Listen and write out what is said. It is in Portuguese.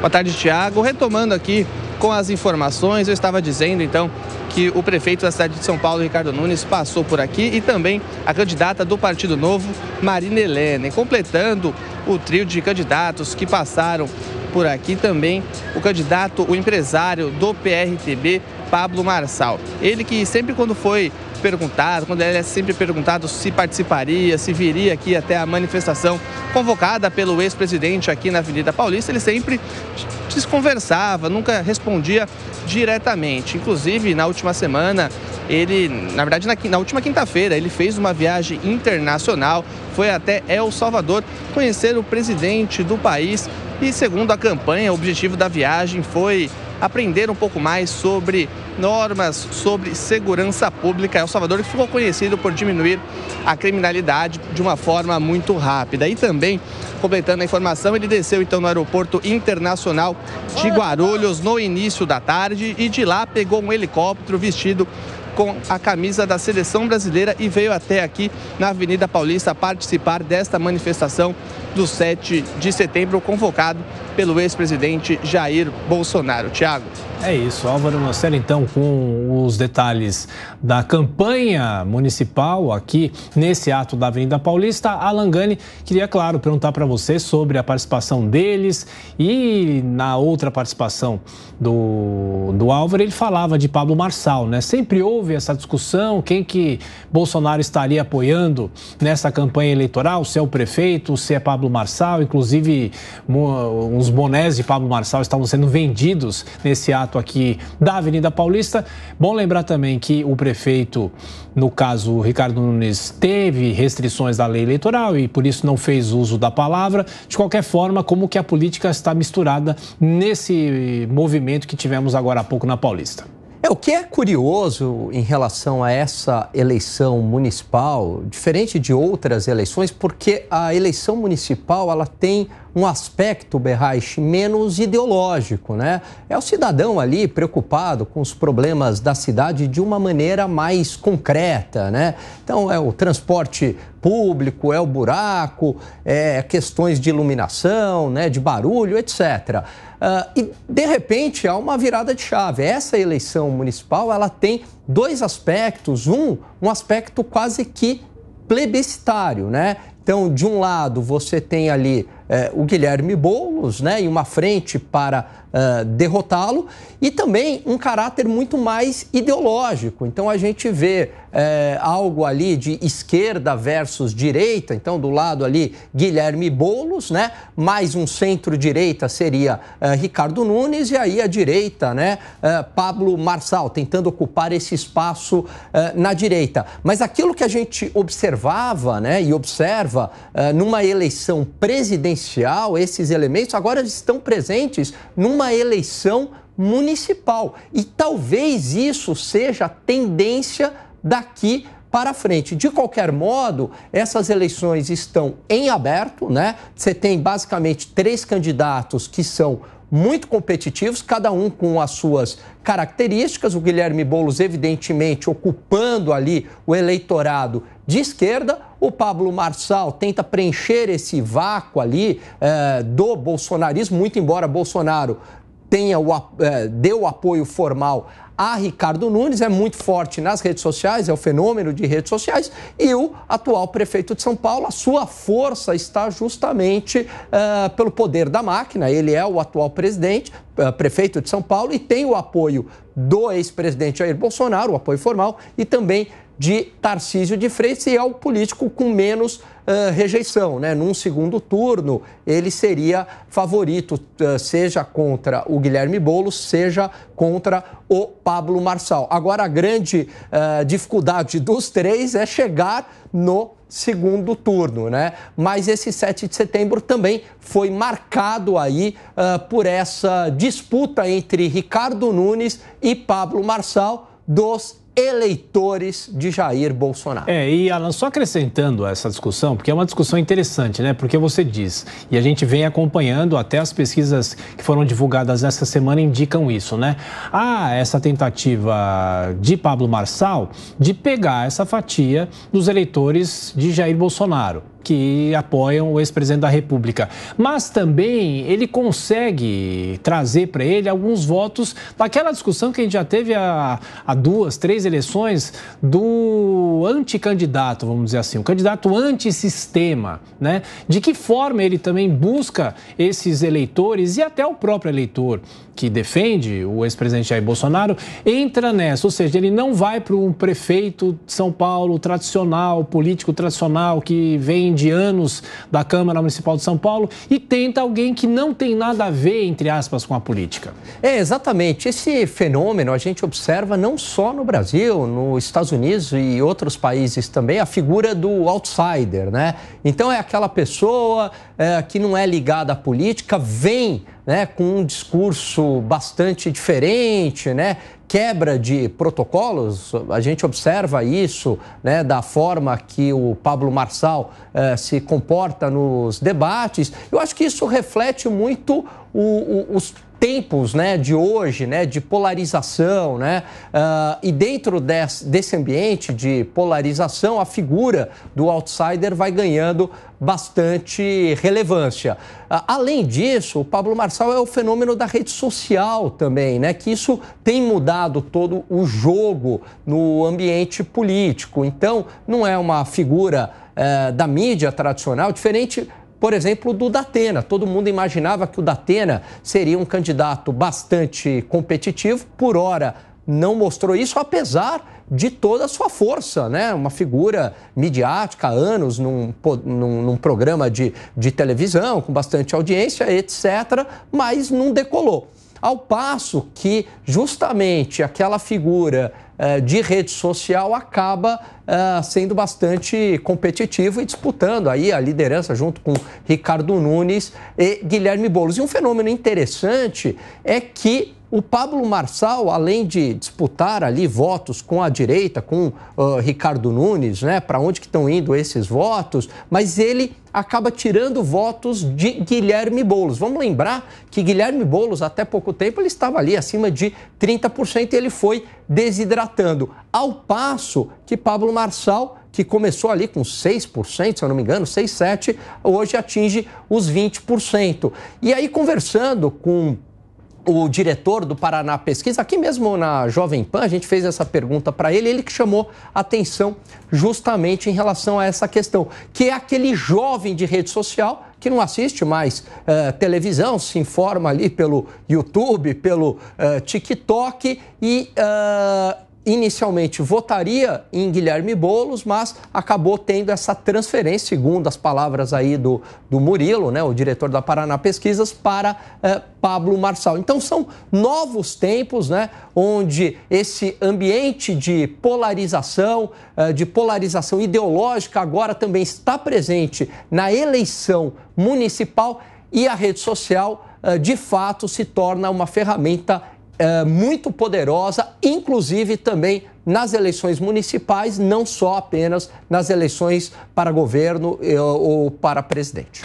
Boa tarde, Tiago. Retomando aqui com as informações, eu estava dizendo então que o prefeito da cidade de São Paulo, Ricardo Nunes, passou por aqui e também a candidata do Partido Novo, Marina Helene, completando o trio de candidatos que passaram por aqui também o candidato, o empresário do PRTB, Pablo Marçal. Ele que sempre quando foi perguntado, quando ele é sempre perguntado se participaria, se viria aqui até a manifestação convocada pelo ex-presidente aqui na Avenida Paulista, ele sempre desconversava, nunca respondia diretamente. Inclusive, na última semana, ele, na verdade, na, na última quinta-feira, ele fez uma viagem internacional, foi até El Salvador conhecer o presidente do país e, segundo a campanha, o objetivo da viagem foi aprender um pouco mais sobre normas sobre segurança pública. É o Salvador que ficou conhecido por diminuir a criminalidade de uma forma muito rápida. E também, completando a informação, ele desceu então no aeroporto internacional de Guarulhos no início da tarde e de lá pegou um helicóptero vestido com a camisa da seleção brasileira e veio até aqui na Avenida Paulista participar desta manifestação do 7 de setembro, convocado pelo ex-presidente Jair Bolsonaro. Tiago. É isso, Álvaro Marcelo, então, com o os detalhes da campanha municipal aqui nesse ato da Avenida Paulista, Alan Gani queria, claro, perguntar para você sobre a participação deles e na outra participação do, do Álvaro, ele falava de Pablo Marçal, né? Sempre houve essa discussão, quem que Bolsonaro estaria apoiando nessa campanha eleitoral, se é o prefeito, se é Pablo Marçal, inclusive uns bonés de Pablo Marçal estavam sendo vendidos nesse ato aqui da Avenida Paulista. Bom lembrar também que o prefeito, no caso Ricardo Nunes, teve restrições da lei eleitoral e por isso não fez uso da palavra. De qualquer forma, como que a política está misturada nesse movimento que tivemos agora há pouco na Paulista. É, o que é curioso em relação a essa eleição municipal, diferente de outras eleições, porque a eleição municipal ela tem um aspecto, Berraich, menos ideológico, né? É o cidadão ali preocupado com os problemas da cidade de uma maneira mais concreta, né? Então é o transporte público, é o buraco, é questões de iluminação, né, de barulho, etc. Uh, ah, e de repente há uma virada de chave. Essa eleição municipal, ela tem dois aspectos. Um, um aspecto quase que plebiscitário, né? Então, de um lado, você tem ali eh, o Guilherme Boulos, né, em uma frente para eh, derrotá-lo, e também um caráter muito mais ideológico. Então a gente vê eh, algo ali de esquerda versus direita, então do lado ali Guilherme Boulos, né, mais um centro-direita seria Ricardo Nunes, e aí a direita, né, Pablo Marçal, tentando ocupar esse espaço na direita. Mas aquilo que a gente observava né, e observa numa eleição presidencial, presidencial, esses elementos agora estão presentes numa eleição municipal. E talvez isso seja a tendência daqui para frente. De qualquer modo, essas eleições estão em aberto, né? Você tem basicamente três candidatos que são muito competitivos, cada um com as suas características. O Guilherme Boulos, evidentemente, ocupando ali o eleitorado de esquerda. O Pablo Marçal tenta preencher esse vácuo ali eh, do bolsonarismo, muito embora Bolsonaro tenha o, eh, deu apoio formal a Ricardo Nunes, é muito forte nas redes sociais, é o fenômeno de redes sociais, e o atual prefeito de São Paulo, a sua força está justamente uh, pelo poder da máquina. Ele é o atual presidente, uh, prefeito de São Paulo, e tem o apoio do ex-presidente Jair Bolsonaro, o apoio formal, e também de Tarcísio de Freitas e é o político com menos uh, rejeição. Né? Num segundo turno, ele seria favorito, uh, seja contra o Guilherme Boulos, seja contra o Pablo Marçal. Agora, a grande uh, dificuldade dos três é chegar no segundo turno, né? Mas esse 7 de setembro também foi marcado aí por essa disputa entre Ricardo Nunes e Pablo Marçal dos eleitores de Jair Bolsonaro. É, e Alan, só acrescentando essa discussão, porque é uma discussão interessante, né? Porque você diz, e a gente vem acompanhando, até as pesquisas que foram divulgadas essa semana indicam isso, né? Há essa tentativa de Pablo Marçal de pegar essa fatia dos eleitores de Jair Bolsonaro que apoiam o ex-presidente da República. Mas também ele consegue trazer para ele alguns votos daquela discussão que a gente já teve há, há duas, três eleições do anticandidato, vamos dizer assim, o candidato antissistema, né? De que forma ele também busca esses eleitores e até o próprio eleitor que defende o ex-presidente Jair Bolsonaro entra nessa, ou seja, ele não vai para um prefeito de São Paulo tradicional, político tradicional que vem de anos da Câmara Municipal de São Paulo e tenta alguém que não tem nada a ver, entre aspas, com a política. É, exatamente. Esse fenômeno a gente observa não só no Brasil, nos Estados Unidos e outros países também, a figura do outsider, né? Então é aquela pessoa é, que não é ligada à política, vem né, com um discurso bastante diferente, né, quebra de protocolos, a gente observa isso né, da forma que o Pablo Marçal eh, se comporta nos debates. Eu acho que isso reflete muito o, o, os tempos né, de hoje, né, de polarização, né, uh, e dentro desse, desse ambiente de polarização, a figura do outsider vai ganhando bastante relevância. Uh, além disso, o Pablo Marçal é o fenômeno da rede social também, né, que isso tem mudado todo o jogo no ambiente político. Então, não é uma figura eh, da mídia tradicional, diferente por exemplo, do Datena. Todo mundo imaginava que o Datena seria um candidato bastante competitivo, por hora não mostrou isso, apesar de toda a sua força, né? Uma figura midiática, anos num, num, num programa de, de televisão, com bastante audiência, etc., mas não decolou. Ao passo que, justamente, aquela figura eh, de rede social acaba eh, sendo bastante competitivo e disputando aí a liderança junto com Ricardo Nunes e Guilherme Boulos. E um fenômeno interessante é que o Pablo Marçal, além de disputar ali votos com a direita, com uh, Ricardo Nunes, né, para onde que estão indo esses votos, mas ele acaba tirando votos de Guilherme Boulos. Vamos lembrar que Guilherme Boulos, até pouco tempo, ele estava ali acima de 30% e ele foi desidratando. Ao passo que Pablo Marçal que começou ali com 6%, se eu não me engano, 6, 7, hoje atinge os 20%. E aí, conversando com o diretor do Paraná Pesquisa, aqui mesmo na Jovem Pan, a gente fez essa pergunta para ele, ele que chamou atenção justamente em relação a essa questão, que é aquele jovem de rede social que não assiste mais uh, televisão, se informa ali pelo YouTube, pelo uh, TikTok e uh, inicialmente votaria em Guilherme Bolos, mas acabou tendo essa transferência, segundo as palavras aí do, do Murilo, né, o diretor da Paraná Pesquisas, para eh, Pablo Marçal. Então são novos tempos, né, onde esse ambiente de polarização, eh, de polarização ideológica, agora também está presente na eleição municipal e a rede social, eh, de fato, se torna uma ferramenta é, muito poderosa, inclusive também nas eleições municipais, não só apenas nas eleições para governo é, ou para presidente.